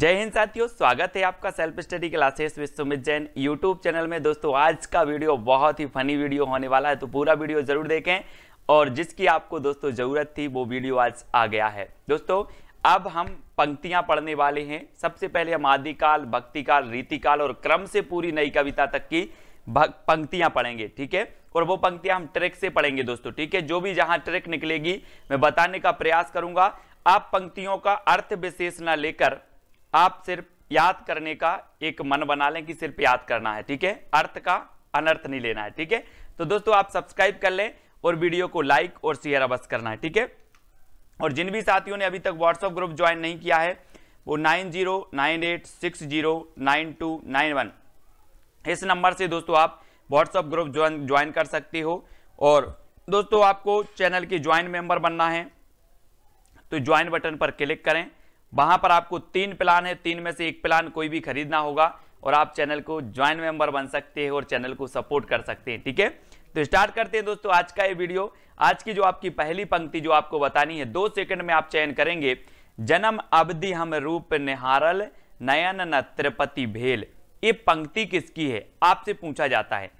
जय हिंद साथियों स्वागत है आपका सेल्फ स्टडी क्लासेस विश्वमित सुमित जैन यूट्यूब चैनल में दोस्तों आज का वीडियो बहुत ही फनी वीडियो होने वाला है तो पूरा वीडियो जरूर देखें और जिसकी आपको दोस्तों ज़रूरत थी वो वीडियो आज आ गया है दोस्तों अब हम पंक्तियां पढ़ने वाले हैं सबसे पहले हम आदिकाल भक्तिकाल रीतिकाल और क्रम से पूरी नई कविता तक की पंक्तियां पढ़ेंगे ठीक है और वो पंक्तियां हम ट्रैक से पढ़ेंगे दोस्तों ठीक है जो भी जहां ट्रैक निकलेगी मैं बताने का प्रयास करूंगा आप पंक्तियों का अर्थ विशेष ना लेकर आप सिर्फ याद करने का एक मन बना लें कि सिर्फ याद करना है ठीक है अर्थ का अनर्थ नहीं लेना है ठीक है तो दोस्तों आप सब्सक्राइब कर लें और वीडियो को लाइक और शेयर अवश्य करना है ठीक है और जिन भी साथियों ने अभी तक व्हाट्सएप ग्रुप ज्वाइन नहीं किया है वो nine zero nine eight six zero nine two nine one इस नंबर से दोस्तों आप व्हाट्सएप ग्रुप ज्वाइन ज्वाइन कर सकते हो और दोस्तों आपको चैनल के ज्वाइन मेंबर बनना है तो ज्वाइन बटन पर क्लिक करें वहां पर आपको तीन प्लान है तीन में से एक प्लान कोई भी खरीदना होगा और आप चैनल को ज्वाइन मेंबर बन सकते हैं और चैनल को सपोर्ट कर सकते हैं ठीक है तो स्टार्ट करते हैं दोस्तों आज का ये वीडियो आज की जो आपकी पहली पंक्ति जो आपको बतानी है दो सेकंड में आप चयन करेंगे जन्म अवधि हम रूप निहारल नयन न त्रिपति भेल ये पंक्ति किसकी है आपसे पूछा जाता है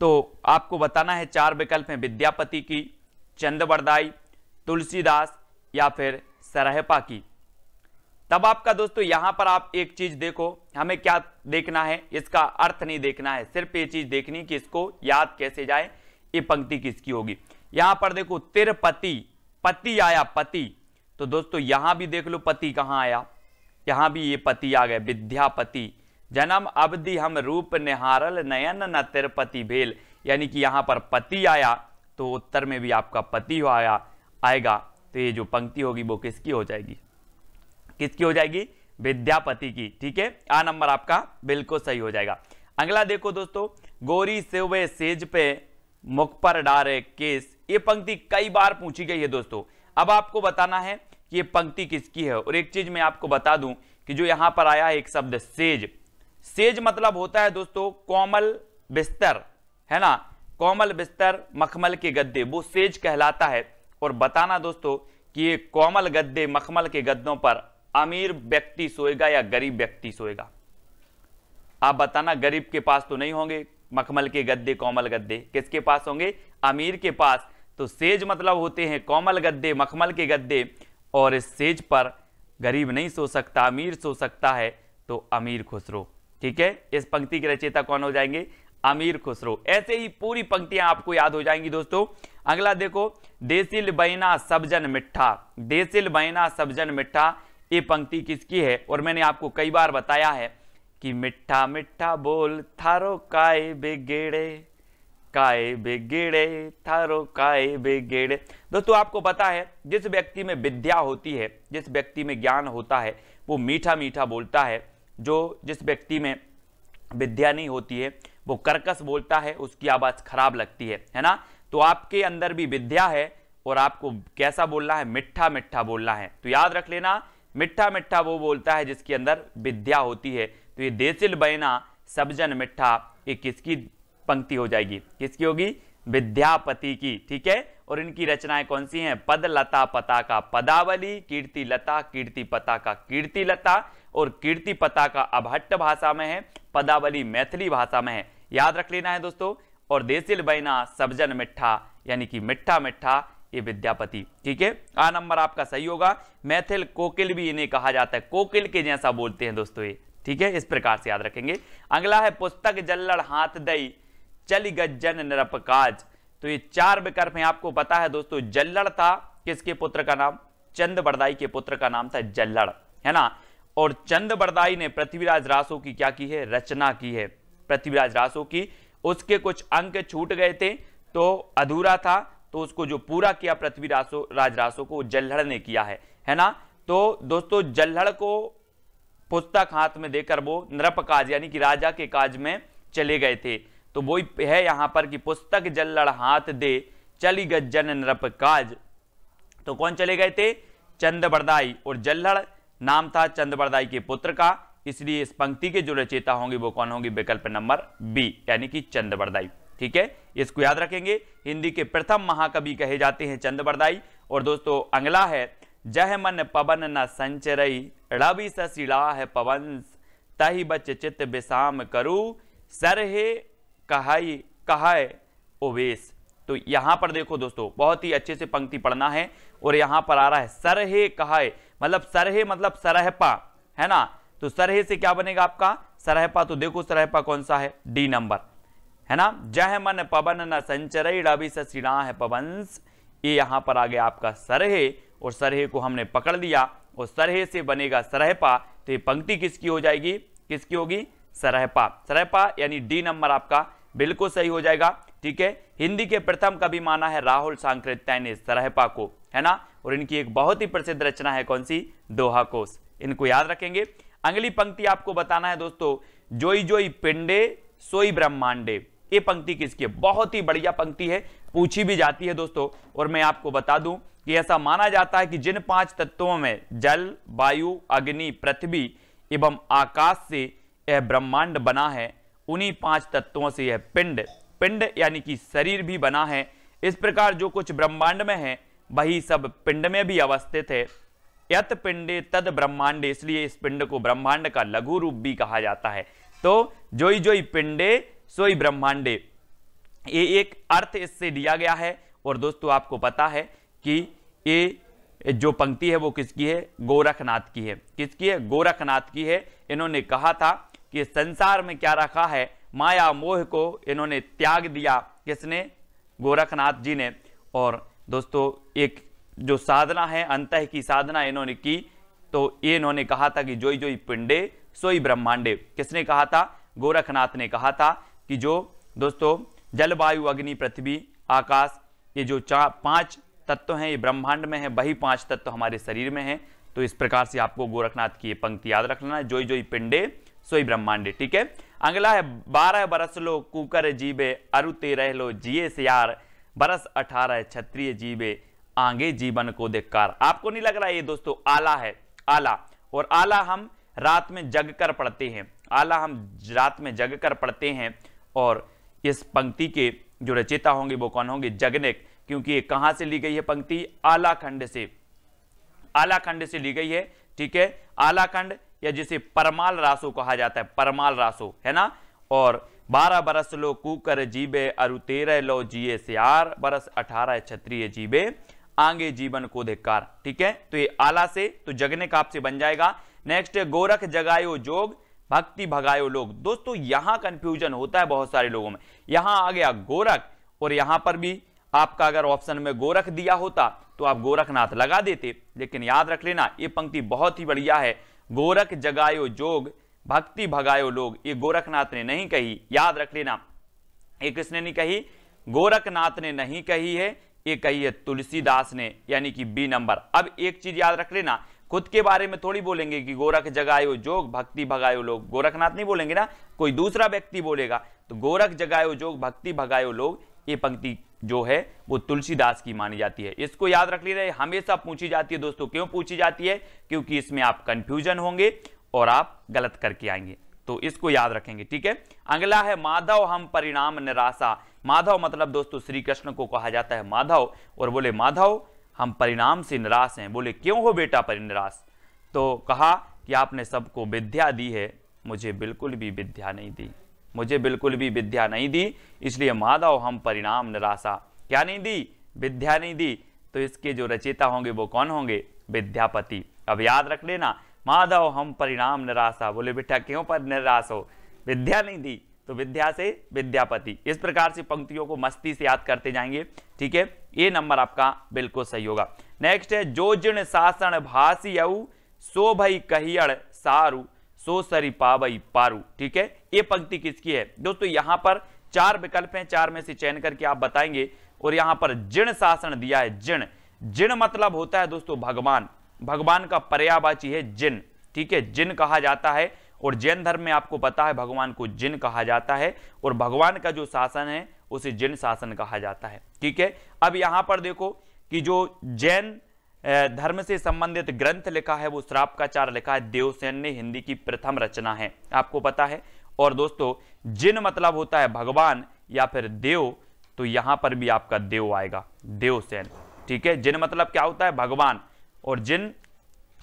तो आपको बताना है चार विकल्प हैं विद्यापति की चंद तुलसीदास या फिर सरहपा की तब आपका दोस्तों यहां पर आप एक चीज देखो हमें क्या देखना है इसका अर्थ नहीं देखना है सिर्फ ये चीज देखनी कि इसको याद कैसे जाए ये पंक्ति किसकी होगी यहां पर देखो तिरपति पति आया पति तो दोस्तों यहां भी देख लो पति कहाँ आया यहां भी ये पति आ गए विद्यापति जन्म अवधि हम रूप निहारल नयन न तिरपति भेल यानी कि यहां पर पति आया तो उत्तर में भी आपका पति आया आएगा तो ये जो पंक्ति होगी वो किसकी हो जाएगी किसकी हो जाएगी विद्यापति की ठीक है आ नंबर आपका बिल्कुल सही हो जाएगा अगला देखो दोस्तों गोरी सेवे सेज पे मुख पर डारे केस ये पंक्ति कई बार पूछी गई है दोस्तों अब आपको बताना है कि ये पंक्ति किसकी है और एक चीज मैं आपको बता दूं कि जो यहां पर आया है एक शब्द सेज सेज मतलब होता है दोस्तों कोमल बिस्तर है ना कोमल बिस्तर मखमल के गद्दे वो सेज कहलाता है और बताना दोस्तों कि ये कोमल गद्दे मखमल के गद्दों पर अमीर व्यक्ति सोएगा या गरीब व्यक्ति सोएगा आप बताना गरीब के पास तो नहीं होंगे मखमल के गद्दे कोमल गद्दे किसके पास होंगे अमीर के पास तो सेज मतलब होते हैं कोमल गद्दे मखमल के गद्दे और इस सेज पर गरीब नहीं सो सकता अमीर सो सकता है तो अमीर खुसरो ठीक है इस पंक्ति के रचयिता कौन हो जाएंगे अमीर खुसरो ऐसे ही पूरी पंक्तियां आपको याद हो जाएंगी दोस्तों अगला देखो देसिल बैना सबजन मिठा देसिल बैना सबजन मिठा ये पंक्ति किसकी है और मैंने आपको कई बार बताया है कि मिठा मिठा बोल थारो काय बिगेड़े काय बिगेड़े थारो काय बिगेड़े दोस्तों आपको पता है जिस व्यक्ति में विद्या होती है जिस व्यक्ति में ज्ञान होता है वो मीठा मीठा बोलता है जो जिस व्यक्ति में विद्या नहीं होती है वो कर्कश बोलता है उसकी आवाज़ खराब लगती है है ना तो आपके अंदर भी विद्या है और आपको कैसा बोलना है मिठा मिठा बोलना है तो याद रख लेना मिठा मिठा वो बोलता है जिसके अंदर विद्या होती है तो ये देसिल बैना सबजन मिठा ये किसकी पंक्ति हो जाएगी किसकी होगी विद्यापति की ठीक है और इनकी रचनाएं कौन सी हैं पद लता पता का पदावली कीर्ति लता कीर्ति पता का कीर्ति लता और कीर्ति पता का अभट्ट भाषा में है पदावली मैथिली भाषा में है याद रख लेना है दोस्तों और देसिल बैना सबजन मिठा यानी कि मिठा मिठा ये विद्यापति ठीक है आ नंबर आपका सही होगा मैथिल कोकिल भी इन्हें कहा जाता है कोकिल के जैसा बोलते हैं दोस्तों ये ठीक है इस प्रकार से याद रखेंगे अगला है पुस्तक जल्लड़ हाथ दई चली गज्जन निरपकाज तो ये चार विकल्प है आपको पता है दोस्तों जल्लड़ था किसके पुत्र का नाम चंद बरदाई के पुत्र का नाम था जल्लड़ है ना और चंद बरदाई ने पृथ्वीराज रासो की क्या की है रचना की है पृथ्वीराज रासो की उसके कुछ अंक छूट गए थे तो अधूरा था तो उसको जो पूरा किया पृथ्वी रासो राज को जल्हड़ ने किया है है ना तो दोस्तों जल्हड़ को पुस्तक हाथ में देकर वो नृप काज यानी कि राजा के काज में चले गए थे तो वो है यहाँ पर कि पुस्तक जल्लड़ हाथ दे चली गजन नृप काज तो कौन चले गए थे चंद और जल्लड़ नाम था चंद के पुत्र का इसलिए इस पंक्ति के जो रचेता होंगे वो कौन होंगे विकल्प नंबर बी यानी कि चंद ठीक है इसको याद रखेंगे हिंदी के प्रथम महाकवि कहे जाते हैं चंद्रबरदाई और दोस्तों अगला है जह मन पवन न संचरई रवि सशिला है पवन तही बच चित्त विषाम करु सरहे कहाई कहाय ओवेश तो यहां पर देखो दोस्तों बहुत ही अच्छे से पंक्ति पढ़ना है और यहां पर आ रहा है सरहे कहाय मतलब सरहे मतलब सरहपा है ना तो सरहे से क्या बनेगा आपका सरहपा तो देखो सरहपा कौन सा है डी नंबर है ना जय मन पवन न संचर रवि है पवंस ये यहाँ पर आ गया आपका सरहे और सरहे को हमने पकड़ लिया और सरहे से बनेगा सरहपा तो ये पंक्ति किसकी हो जाएगी किसकी होगी सरहपा सरहपा यानी डी नंबर आपका बिल्कुल सही हो जाएगा ठीक है हिंदी के प्रथम कवि माना है राहुल सांकृत्य ने सरहपा को है ना और इनकी एक बहुत ही प्रसिद्ध रचना है कौन सी दोहा कोश इनको याद रखेंगे अगली पंक्ति आपको बताना है दोस्तों जोई जोई पिंडे सोई ब्रह्मांडे ये पंक्ति किसकी है बहुत ही बढ़िया पंक्ति है पूछी भी जाती है दोस्तों और मैं आपको बता दूं कि ऐसा माना जाता है कि जिन पांच तत्वों में जल वायु अग्नि पृथ्वी एवं आकाश से यह ब्रह्मांड बना है उन्हीं पांच तत्वों से यह पिंड पिंड यानी कि शरीर भी बना है इस प्रकार जो कुछ ब्रह्मांड में है वही सब पिंड में भी अवस्थित है यत पिंडे तद ब्रह्मांड इसलिए इस पिंड को ब्रह्मांड का लघु रूप भी कहा जाता है तो जोई जोई पिंडे सोई ब्रह्मांडे ये एक अर्थ इससे दिया गया है और दोस्तों आपको पता है कि ये जो पंक्ति है वो किसकी है गोरखनाथ की है किसकी है गोरखनाथ की है इन्होंने कहा था कि संसार में क्या रखा है माया मोह को इन्होंने त्याग दिया किसने गोरखनाथ जी ने और दोस्तों एक जो साधना है अंत की साधना इन्होंने की तो ये इन्होंने कहा था कि जोई जोई पिंडे सोई ब्रह्मांडे किसने कहा था गोरखनाथ ने कहा था कि जो दोस्तों जलवायु अग्नि पृथ्वी आकाश ये जो चार पांच तत्व हैं ये ब्रह्मांड में है वही पांच तत्व हमारे शरीर में हैं तो इस प्रकार से आपको गोरखनाथ की ये पंक्ति याद रखना है जोई जोई पिंडे सोई ब्रह्मांडे ठीक है अगला है बारह बरस लो कुकर जीबे अरु तेरह लो जिये से यार बरस अठारह क्षत्रिय जीबे आगे जीवन को देखकर आपको नहीं लग रहा ये दोस्तों आला है आला और आला हम रात में जग कर पढ़ते हैं आला हम रात में जग कर पढ़ते हैं और इस पंक्ति के जो रचेता होंगे वो कौन होंगे जगनिक क्योंकि ये कहां से ली गई है पंक्ति आलाखंड से आलाखंड से ली गई है ठीक है आलाखंड या जिसे परमाल रासो कहा जाता है परमाल रासो है ना और बारह बरस लो कुकर जीबे अरु तेरह लो से सियार बरस अठारह क्षत्रिय जीबे आगे जीवन को धिकार ठीक है तो ये आला से तो जगने का आपसे बन जाएगा नेक्स्ट गोरख जगायो जोग भक्ति भगायो लोग दोस्तों यहां कंफ्यूजन होता है बहुत सारे लोगों में यहां आ गया गोरख और यहां पर भी आपका अगर ऑप्शन में गोरख दिया होता तो आप गोरखनाथ लगा देते लेकिन याद रख लेना ये पंक्ति बहुत ही बढ़िया है गोरख जगायो जोग भक्ति भगायो लोग ये गोरखनाथ ने नहीं कही याद रख लेना ये किसने नहीं कही गोरखनाथ ने नहीं कही है ये कही है तुलसीदास ने यानी कि बी नंबर अब एक चीज याद रख लेना खुद के बारे में थोड़ी बोलेंगे कि गोरख जगायो जोग भक्ति भगायो लोग गोरखनाथ नहीं बोलेंगे ना कोई दूसरा व्यक्ति बोलेगा तो गोरख जगायो जोग भक्ति भगायो लोग ये पंक्ति जो है वो तुलसीदास की मानी जाती है इसको याद रख लीजिए हमेशा पूछी जाती है दोस्तों क्यों पूछी जाती है क्योंकि इसमें आप कंफ्यूजन होंगे और आप गलत करके आएंगे तो इसको याद रखेंगे ठीक है अगला है माधव हम परिणाम निराशा माधव मतलब दोस्तों श्री कृष्ण को कहा जाता है माधव और बोले माधव हम परिणाम से निराश हैं बोले क्यों हो बेटा परिनिराश तो कहा कि आपने सबको विद्या दी है मुझे बिल्कुल भी विद्या नहीं दी मुझे बिल्कुल भी विद्या नहीं दी इसलिए माधव हम परिणाम निराशा क्या नहीं दी विद्या नहीं दी तो इसके जो रचेता होंगे वो कौन होंगे विद्यापति अब याद रख लेना माधव हम परिणाम निराशा बोले बेटा क्यों पर निराश हो विद्या नहीं दी तो विद्या से विद्यापति इस प्रकार से पंक्तियों को मस्ती से याद करते जाएंगे ठीक है ये नंबर आपका बिल्कुल सही होगा नेक्स्ट है जिन शासन भाषी भई कहियड़ सारू सो सरी पावई पारू ठीक है ये पंक्ति किसकी है दोस्तों यहां पर चार विकल्प हैं चार में से चयन करके आप बताएंगे और यहां पर जिण शासन दिया है जिण जिन मतलब होता है दोस्तों भगवान भगवान का पर्यावाची है जिन ठीक है जिन कहा जाता है और जैन धर्म में आपको पता है भगवान को जिन कहा जाता है और भगवान का जो शासन है उसे जिन शासन कहा जाता है ठीक है अब यहां पर देखो कि जो जैन धर्म से संबंधित ग्रंथ लिखा है वो श्राप का चार लिखा है देवसेन ने हिंदी की प्रथम रचना है आपको पता है और दोस्तों जिन मतलब होता है भगवान या फिर देव तो यहां पर भी आपका देव आएगा देवसेन ठीक है जिन मतलब क्या होता है भगवान और जिन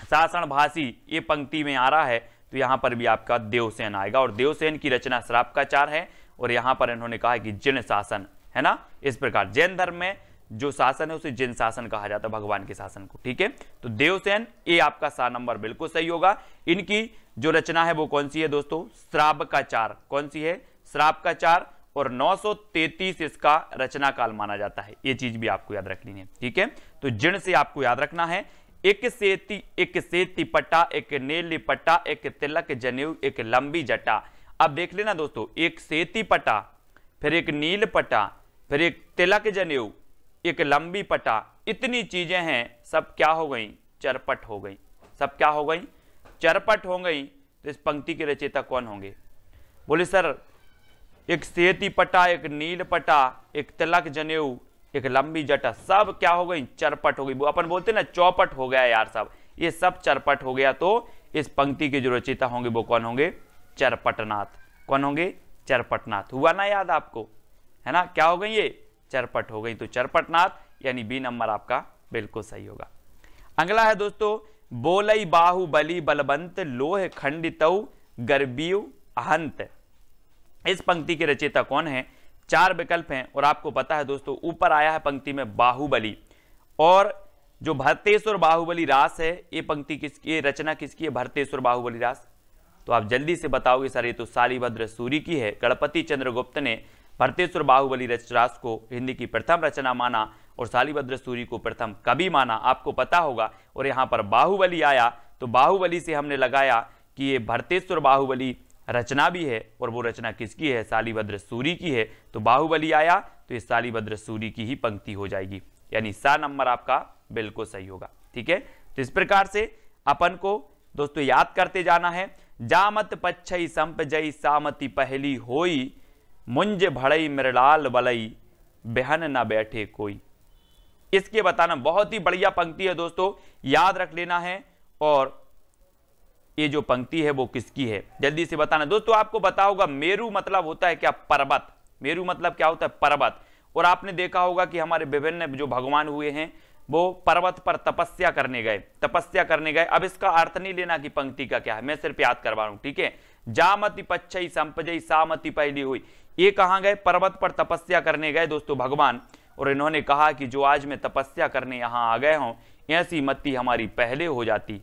शासन भाषी ये पंक्ति में आ रहा है तो यहां पर भी आपका देवसेन आएगा और देवसेन की रचना श्राप का चार है और यहां पर इन्होंने कहा कि जिन शासन है ना इस प्रकार जैन धर्म में जो शासन है उसे जिन शासन कहा जाता है भगवान के शासन को ठीक है तो देवसेन ये आपका सा नंबर बिल्कुल सही होगा इनकी जो रचना है वो कौन सी है दोस्तों श्राप का चार कौन सी है श्राप का चार और 933 इसका रचना काल माना जाता है ये चीज भी आपको याद रखनी है ठीक है तो जिन से आपको याद रखना है एक सेती एक सेती पट्टा एक नीली पट्टा एक तिलक जनेऊ एक लंबी जटा अब देख लेना दोस्तों एक सेती पट्टा फिर एक नील पट्टा फिर एक तिलक जनेऊ एक लंबी पट्टा इतनी चीजें हैं सब क्या हो गई चरपट हो गई सब क्या हो गई चरपट हो गई तो इस पंक्ति के रचयिता कौन होंगे बोले सर एक सेती पट्टा एक नील पट्टा एक तिलक जनेऊ एक लंबी जटा सब क्या हो गई चरपट हो गई अपन बोलते ना चौपट हो गया यार सब ये सब चरपट हो गया तो इस पंक्ति के जो रचिता होंगे वो कौन होंगे चरपटनाथ कौन होंगे चरपटनाथ हुआ ना याद आपको है ना क्या हो गई ये चरपट हो गई तो चरपटनाथ यानी बी नंबर आपका बिल्कुल सही होगा अगला है दोस्तों बोलई बाहु बली बलबंत लोह खंडित गर्बियो अहंत इस पंक्ति के रचयिता कौन है चार विकल्प हैं और आपको पता है दोस्तों ऊपर आया है पंक्ति में बाहुबली और जो भरतेश्वर बाहुबली रास है ये पंक्ति किसकी ये रचना किसकी है भरतेश्वर बाहुबली रास तो आप जल्दी से बताओगे सर ये तो सालीभद्र सूरी की है गणपति चंद्रगुप्त ने भरतेश्वर बाहुबली रास को हिंदी की प्रथम रचना माना और सालीभद्र सूरी को प्रथम कवि माना आपको पता होगा और यहाँ पर बाहुबली आया तो बाहुबली से हमने लगाया कि ये भरतेश्वर बाहुबली रचना भी है और वो रचना किसकी है सालीभद्र सूरी की है तो बाहुबली आया तो ये सालीभद्र सूरी की ही पंक्ति हो जाएगी यानी सा नंबर आपका बिल्कुल सही होगा ठीक है तो इस प्रकार से अपन को दोस्तों याद करते जाना है जामत पच्छई संप जई सामती पहली होई मुंज भड़ई मृलाल बलई बहन ना बैठे कोई इसके बताना बहुत ही बढ़िया पंक्ति है दोस्तों याद रख लेना है और ये जो पंक्ति है वो किसकी है जल्दी से बताना दोस्तों आपको पता होगा मेरू मतलब होता है क्या पर्वत मेरू मतलब क्या होता है पर्वत और आपने देखा होगा कि हमारे विभिन्न जो भगवान हुए हैं वो पर्वत पर तपस्या करने गए तपस्या करने गए अब इसका अर्थ नहीं लेना कि पंक्ति का क्या है मैं सिर्फ याद करवा रहा हूं ठीक है जामति पच्छई संपजई सामति पहली हुई ये कहाँ गए पर्वत पर तपस्या करने गए दोस्तों भगवान और इन्होंने कहा कि जो आज मैं तपस्या करने यहां आ गए हूं ऐसी मत्ती हमारी पहले हो जाती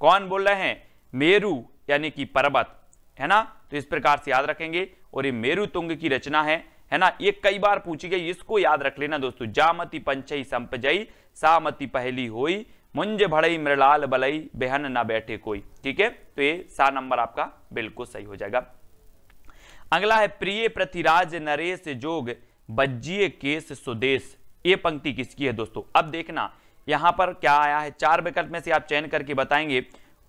कौन बोल रहे हैं मेरु यानी कि पर्वत है ना तो इस प्रकार से याद रखेंगे और ये मेरुतुंग की रचना है है ना ये कई बार पूछी गई इसको याद रख लेना दोस्तों जामति पंचई संपजई सामति पहली होई मुंज भड़ई मृलाल बलई बहन ना बैठे कोई ठीक है तो ये सा नंबर आपका बिल्कुल सही हो जाएगा अगला है प्रिय प्रतिराज नरेश जोग बज्जीय केस सुदेश ये पंक्ति किसकी है दोस्तों अब देखना यहां पर क्या आया है चार विकल्प में से आप चयन करके बताएंगे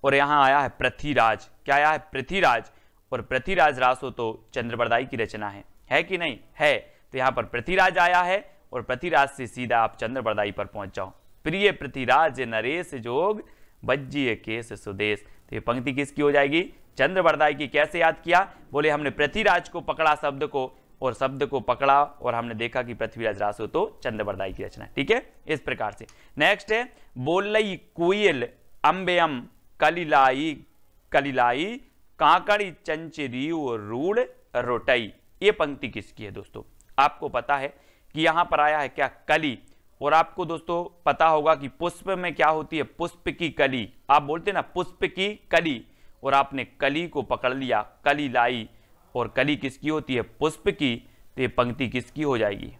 और यहाँ आया है पृथ्वीराज क्या आया है पृथ्वीराज और पृथ्वीराज रासो तो चंद्रबरदाई की रचना है है कि नहीं है तो यहाँ पर पृथ्वीराज आया है और पृथ्वीराज से सीधा आप चंद्रबरदाई पर पहुंच जाओ प्रिय पृथ्वीराज नरेश जोग बज्जीय केश सुदेश तो ये पंक्ति किसकी हो जाएगी चंद्रबरदाई की कैसे याद किया बोले हमने पृथ्वीराज को पकड़ा शब्द को और शब्द को पकड़ा और हमने देखा कि पृथ्वीराज रासो तो चंद्रबरदाई की रचना ठीक है इस प्रकार से नेक्स्ट है बोलई कोयल अम्बेम कलिलाई कलिलाई कांकड़ी चंचरी रूढ़ रोटई ये पंक्ति किसकी है दोस्तों आपको पता है कि यहाँ पर आया है क्या कली और आपको दोस्तों पता होगा कि पुष्प में क्या होती है पुष्प की कली आप बोलते ना पुष्प की कली और आपने कली को पकड़ लिया कली लाई और कली किसकी होती है पुष्प की तो ये पंक्ति किसकी हो जाएगी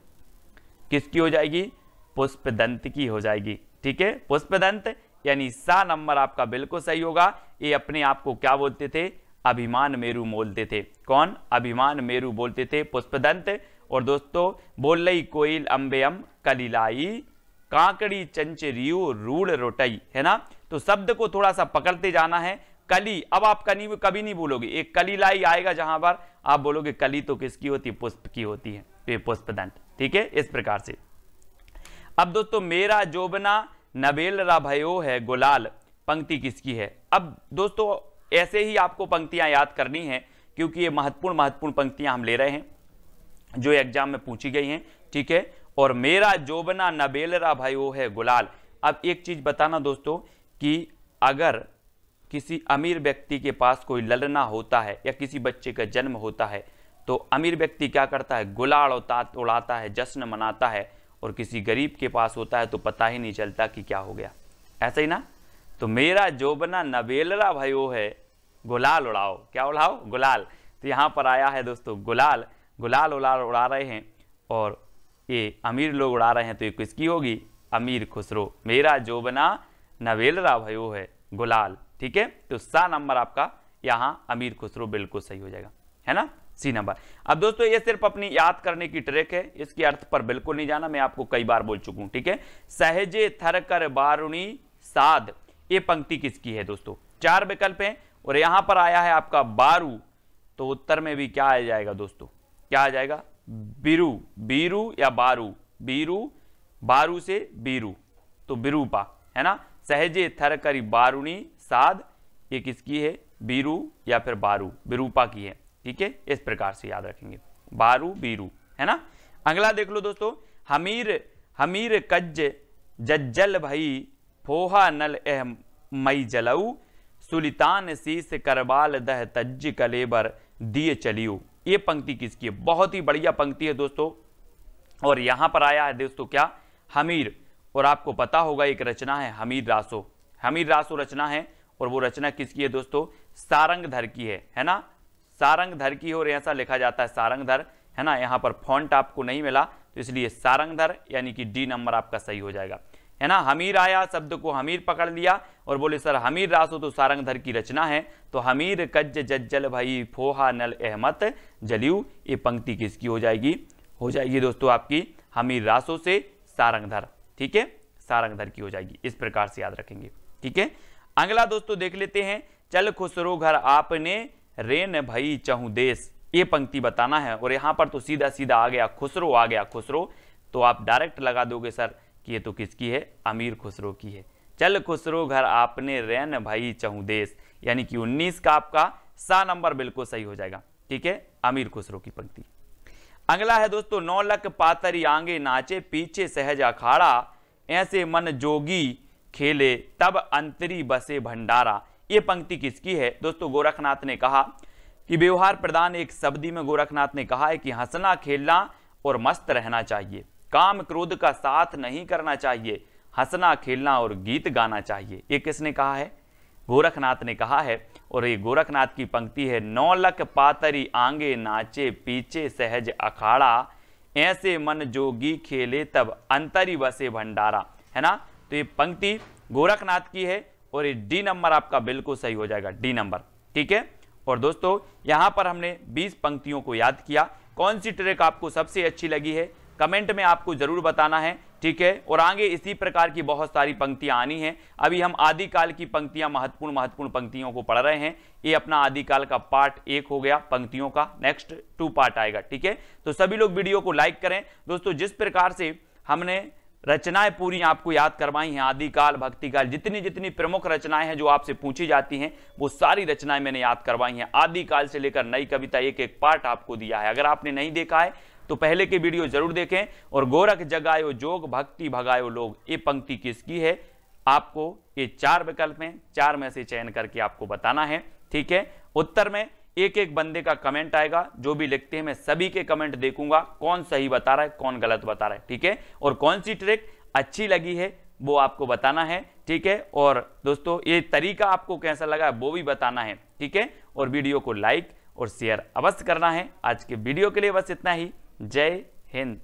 किसकी हो जाएगी पुष्प दंत की हो जाएगी ठीक है पुष्प दंत यानी सा नंबर आपका बिल्कुल सही होगा ये अपने आप को क्या बोलते थे अभिमान मेरू बोलते थे कौन अभिमान मेरू बोलते थे पुष्पदंत और दोस्तों बोल रही कोयल अम्बेयम कलिलाई कांकड़ी चंचरियो रूढ़ रोटई है ना तो शब्द को थोड़ा सा पकड़ते जाना है कली अब आप कनी कभी नहीं बोलोगे एक कलीलाई आएगा जहां पर आप बोलोगे कली तो किसकी होती है पुष्प की होती है ये पुष्पदंत ठीक है इस प्रकार से अब दोस्तों मेरा जोबना नबेल भयो है गुलाल पंक्ति किसकी है अब दोस्तों ऐसे ही आपको पंक्तियां याद करनी है क्योंकि ये महत्वपूर्ण महत्वपूर्ण पंक्तियां हम ले रहे हैं जो एग्जाम में पूछी गई हैं ठीक है और मेरा जोबना नबेलरा भाई है गुलाल अब एक चीज़ बताना दोस्तों कि अगर किसी अमीर व्यक्ति के पास कोई ललना होता है या किसी बच्चे का जन्म होता है तो अमीर व्यक्ति क्या करता है गुलाल उड़ाता है जश्न मनाता है और किसी गरीब के पास होता है तो पता ही नहीं चलता कि क्या हो गया ऐसा ही ना तो मेरा जोबना नबेलरा भयो है गुलाल उड़ाओ क्या उड़ाओ गुलाल तो यहाँ पर आया है दोस्तों गुलाल गुलाल उलाल उड़ा रहे हैं और ये अमीर लोग उड़ा रहे हैं तो ये किसकी होगी अमीर खुसरो मेरा जोबना नवेलरा भयो है गुलाल ठीक है तो सा नंबर आपका यहाँ अमीर खुसरो बिल्कुल सही हो जाएगा है ना सी नंबर अब दोस्तों ये सिर्फ अपनी याद करने की ट्रिक है इसके अर्थ पर बिल्कुल नहीं जाना मैं आपको कई बार बोल चुका हूं ठीक है सहजे थर कर बारुणी साध ये पंक्ति किसकी है दोस्तों चार विकल्प हैं और यहां पर आया है आपका बारू तो उत्तर में भी क्या आ जाएगा दोस्तों क्या आ जाएगा बीरू बीरू या बारू बीरू बारू से बीरू तो बिरूपा है ना सहजे थर करी बारूणी साध ये किसकी है बीरू या फिर बारू बिरूपा की है ठीक है इस प्रकार से याद रखेंगे बारू बीरू है ना अगला देख लो दोस्तों हमीर हमीर कज्ज जज्जल भई फोहा नल एह मई जलऊ सुलितान शीस करबाल दह तज्ज कलेबर दिए चलियो ये पंक्ति किसकी है बहुत ही बढ़िया पंक्ति है दोस्तों और यहाँ पर आया है दोस्तों क्या हमीर और आपको पता होगा एक रचना है हमीर रासो हमीर रासो रचना है और वो रचना किसकी है दोस्तों सारंगधर की है है ना सारंगधर की ओर ऐसा लिखा जाता है सारंगधर है ना यहाँ पर फॉन्ट आपको नहीं मिला तो इसलिए सारंगधर यानी कि डी नंबर आपका सही हो जाएगा है ना हमीर आया शब्द को हमीर पकड़ लिया और बोले सर हमीर रासो तो सारंगधर की रचना है तो हमीर कज्ज जज्जल भाई फोहा नल अहमत जलियू ये पंक्ति किसकी हो जाएगी हो जाएगी दोस्तों आपकी हमीर रासो से सारंगधर ठीक है सारंगधर की हो जाएगी इस प्रकार से याद रखेंगे ठीक है अगला दोस्तों देख लेते हैं चल खुसरो घर आपने रेन है भई चाहूँ देश ये पंक्ति बताना है और यहाँ पर तो सीधा सीधा आ गया खुसरो आ गया खुसरो तो आप डायरेक्ट लगा दोगे सर कि ये तो किसकी है अमीर खुसरो की है चल खुसरो घर आपने रैन भाई चहू देश यानी कि 19 का आपका सा नंबर बिल्कुल सही हो जाएगा ठीक है अमीर खुसरो की पंक्ति अगला है दोस्तों नौ लख पातरी आगे नाचे पीछे सहज अखाड़ा ऐसे मन जोगी खेले तब अंतरी बसे भंडारा ये पंक्ति किसकी है दोस्तों गोरखनाथ ने कहा कि व्यवहार प्रदान एक शब्दी में गोरखनाथ ने कहा है कि हंसना खेलना और मस्त रहना चाहिए काम क्रोध का साथ नहीं करना चाहिए हंसना खेलना और गीत गाना चाहिए ये किसने कहा है गोरखनाथ ने कहा है और ये गोरखनाथ की पंक्ति है नौलक पातरी आंगे नाचे पीछे सहज अखाड़ा ऐसे मन जोगी खेले तब अंतरी बसे भंडारा है ना तो ये पंक्ति गोरखनाथ की है और ये डी नंबर आपका बिल्कुल सही हो जाएगा डी नंबर ठीक है और दोस्तों यहां पर हमने 20 पंक्तियों को याद किया कौन सी ट्रेक आपको सबसे अच्छी लगी है कमेंट में आपको ज़रूर बताना है ठीक है और आगे इसी प्रकार की बहुत सारी पंक्तियां आनी हैं अभी हम आदिकाल की पंक्तियां महत्वपूर्ण महत्वपूर्ण पंक्तियों को पढ़ रहे हैं ये अपना आदिकाल का पार्ट एक हो गया पंक्तियों का नेक्स्ट टू पार्ट आएगा ठीक है तो सभी लोग वीडियो को लाइक करें दोस्तों जिस प्रकार से हमने रचनाएं पूरी आपको याद करवाई हैं आदिकाल भक्तिकाल जितनी जितनी प्रमुख रचनाएं हैं जो आपसे पूछी जाती हैं वो सारी रचनाएं मैंने याद करवाई हैं आदिकाल से लेकर नई कविता एक एक पार्ट आपको दिया है अगर आपने नहीं देखा है तो पहले के वीडियो जरूर देखें और गोरख जगायो जोग भक्ति भगायो लोग ये पंक्ति किसकी है आपको ये चार विकल्प हैं चार में से चयन करके आपको बताना है ठीक है उत्तर में एक एक बंदे का कमेंट आएगा जो भी लिखते हैं मैं सभी के कमेंट देखूंगा कौन सही बता रहा है कौन गलत बता रहा है ठीक है और कौन सी ट्रिक अच्छी लगी है वो आपको बताना है ठीक है और दोस्तों ये तरीका आपको कैसा लगा वो भी बताना है ठीक है और वीडियो को लाइक और शेयर अवश्य करना है आज के वीडियो के लिए बस इतना ही जय हिंद